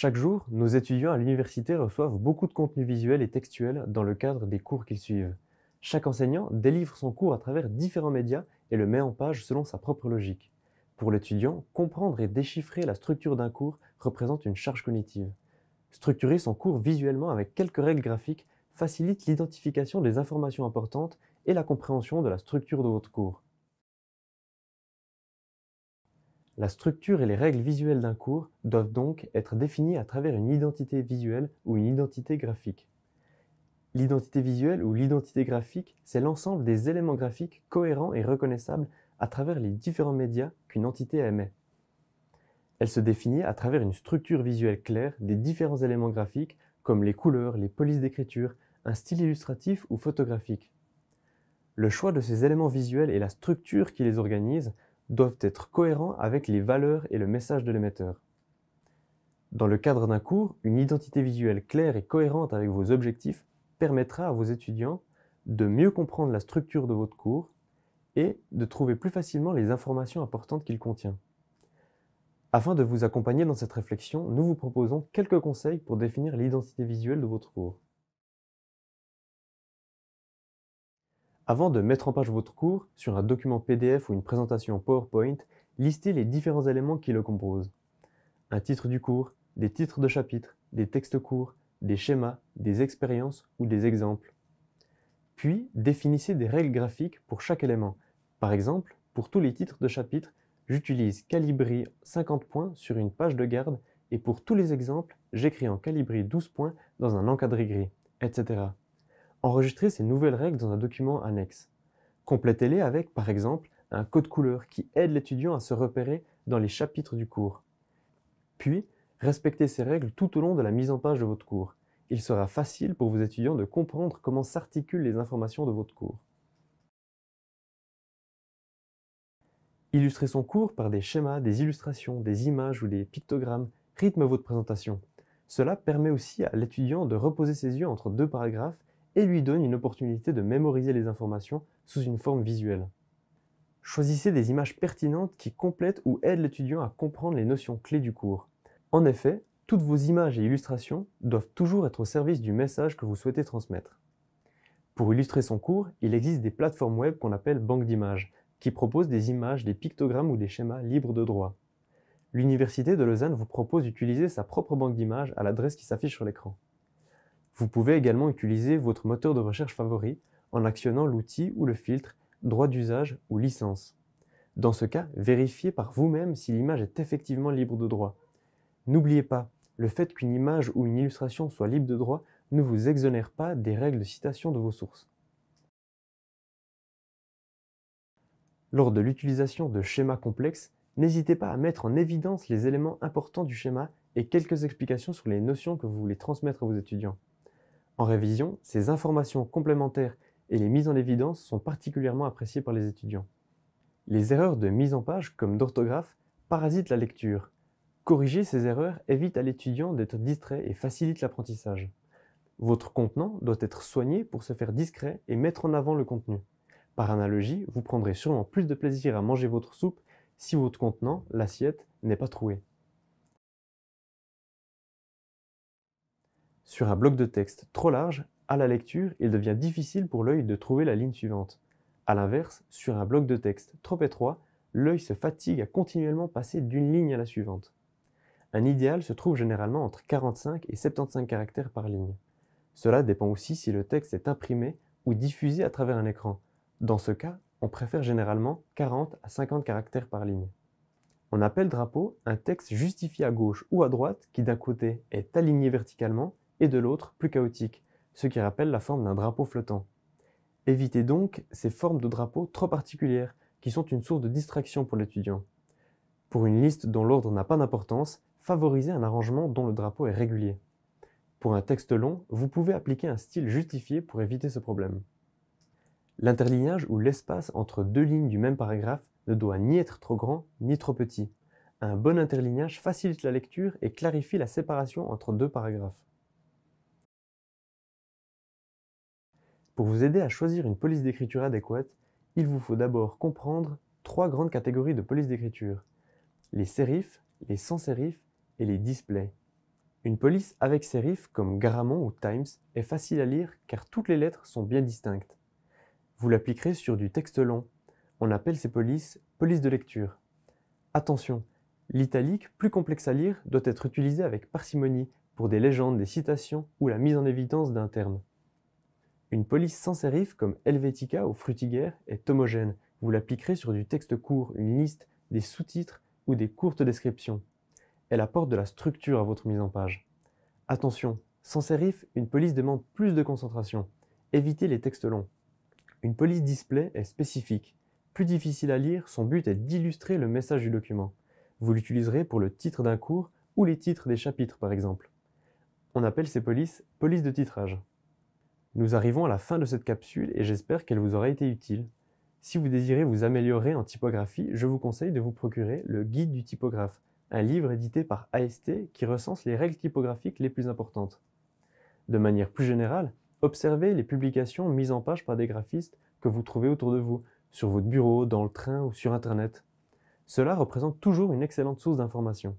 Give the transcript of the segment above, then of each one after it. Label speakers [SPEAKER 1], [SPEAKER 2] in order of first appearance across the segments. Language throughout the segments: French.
[SPEAKER 1] Chaque jour, nos étudiants à l'université reçoivent beaucoup de contenu visuel et textuel dans le cadre des cours qu'ils suivent. Chaque enseignant délivre son cours à travers différents médias et le met en page selon sa propre logique. Pour l'étudiant, comprendre et déchiffrer la structure d'un cours représente une charge cognitive. Structurer son cours visuellement avec quelques règles graphiques facilite l'identification des informations importantes et la compréhension de la structure de votre cours. La structure et les règles visuelles d'un cours doivent donc être définies à travers une identité visuelle ou une identité graphique. L'identité visuelle ou l'identité graphique, c'est l'ensemble des éléments graphiques cohérents et reconnaissables à travers les différents médias qu'une entité émet. Elle se définit à travers une structure visuelle claire des différents éléments graphiques comme les couleurs, les polices d'écriture, un style illustratif ou photographique. Le choix de ces éléments visuels et la structure qui les organise doivent être cohérents avec les valeurs et le message de l'émetteur. Dans le cadre d'un cours, une identité visuelle claire et cohérente avec vos objectifs permettra à vos étudiants de mieux comprendre la structure de votre cours et de trouver plus facilement les informations importantes qu'il contient. Afin de vous accompagner dans cette réflexion, nous vous proposons quelques conseils pour définir l'identité visuelle de votre cours. Avant de mettre en page votre cours, sur un document PDF ou une présentation PowerPoint, listez les différents éléments qui le composent. Un titre du cours, des titres de chapitres, des textes courts, des schémas, des expériences ou des exemples. Puis, définissez des règles graphiques pour chaque élément. Par exemple, pour tous les titres de chapitres, j'utilise Calibri 50 points sur une page de garde et pour tous les exemples, j'écris en Calibri 12 points dans un encadré gris, etc. Enregistrez ces nouvelles règles dans un document annexe. Complétez-les avec, par exemple, un code couleur qui aide l'étudiant à se repérer dans les chapitres du cours. Puis, respectez ces règles tout au long de la mise en page de votre cours. Il sera facile pour vos étudiants de comprendre comment s'articulent les informations de votre cours. Illustrez son cours par des schémas, des illustrations, des images ou des pictogrammes rythme votre présentation. Cela permet aussi à l'étudiant de reposer ses yeux entre deux paragraphes et lui donne une opportunité de mémoriser les informations sous une forme visuelle. Choisissez des images pertinentes qui complètent ou aident l'étudiant à comprendre les notions clés du cours. En effet, toutes vos images et illustrations doivent toujours être au service du message que vous souhaitez transmettre. Pour illustrer son cours, il existe des plateformes web qu'on appelle banques d'images, qui proposent des images, des pictogrammes ou des schémas libres de droit. L'Université de Lausanne vous propose d'utiliser sa propre banque d'images à l'adresse qui s'affiche sur l'écran. Vous pouvez également utiliser votre moteur de recherche favori en actionnant l'outil ou le filtre droit d'usage ou licence. Dans ce cas, vérifiez par vous-même si l'image est effectivement libre de droit. N'oubliez pas, le fait qu'une image ou une illustration soit libre de droit ne vous exonère pas des règles de citation de vos sources. Lors de l'utilisation de schémas complexes, n'hésitez pas à mettre en évidence les éléments importants du schéma et quelques explications sur les notions que vous voulez transmettre à vos étudiants. En révision, ces informations complémentaires et les mises en évidence sont particulièrement appréciées par les étudiants. Les erreurs de mise en page, comme d'orthographe, parasitent la lecture. Corriger ces erreurs évite à l'étudiant d'être distrait et facilite l'apprentissage. Votre contenant doit être soigné pour se faire discret et mettre en avant le contenu. Par analogie, vous prendrez sûrement plus de plaisir à manger votre soupe si votre contenant, l'assiette, n'est pas troué. Sur un bloc de texte trop large, à la lecture, il devient difficile pour l'œil de trouver la ligne suivante. A l'inverse, sur un bloc de texte trop étroit, l'œil se fatigue à continuellement passer d'une ligne à la suivante. Un idéal se trouve généralement entre 45 et 75 caractères par ligne. Cela dépend aussi si le texte est imprimé ou diffusé à travers un écran. Dans ce cas, on préfère généralement 40 à 50 caractères par ligne. On appelle drapeau un texte justifié à gauche ou à droite qui d'un côté est aligné verticalement et de l'autre plus chaotique, ce qui rappelle la forme d'un drapeau flottant. Évitez donc ces formes de drapeaux trop particulières qui sont une source de distraction pour l'étudiant. Pour une liste dont l'ordre n'a pas d'importance, favorisez un arrangement dont le drapeau est régulier. Pour un texte long, vous pouvez appliquer un style justifié pour éviter ce problème. L'interlignage ou l'espace entre deux lignes du même paragraphe ne doit ni être trop grand ni trop petit. Un bon interlignage facilite la lecture et clarifie la séparation entre deux paragraphes. Pour vous aider à choisir une police d'écriture adéquate, il vous faut d'abord comprendre trois grandes catégories de police d'écriture. Les sérifs, les sans sérifs et les displays. Une police avec sérif comme Garamond ou Times est facile à lire car toutes les lettres sont bien distinctes. Vous l'appliquerez sur du texte long. On appelle ces polices polices de lecture. Attention, l'italique, plus complexe à lire, doit être utilisé avec parcimonie pour des légendes, des citations ou la mise en évidence d'un terme. Une police sans sérif comme Helvetica ou Frutiger est homogène. Vous l'appliquerez sur du texte court, une liste, des sous-titres ou des courtes descriptions. Elle apporte de la structure à votre mise en page. Attention, sans sérif, une police demande plus de concentration. Évitez les textes longs. Une police display est spécifique. Plus difficile à lire, son but est d'illustrer le message du document. Vous l'utiliserez pour le titre d'un cours ou les titres des chapitres par exemple. On appelle ces polices polices de titrage. Nous arrivons à la fin de cette capsule et j'espère qu'elle vous aura été utile. Si vous désirez vous améliorer en typographie, je vous conseille de vous procurer le Guide du typographe, un livre édité par AST qui recense les règles typographiques les plus importantes. De manière plus générale, observez les publications mises en page par des graphistes que vous trouvez autour de vous, sur votre bureau, dans le train ou sur Internet. Cela représente toujours une excellente source d'informations.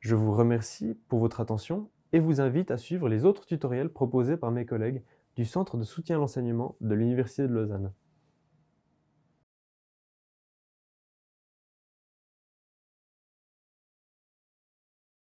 [SPEAKER 1] Je vous remercie pour votre attention et vous invite à suivre les autres tutoriels proposés par mes collègues du Centre de soutien à l'enseignement de l'Université de Lausanne.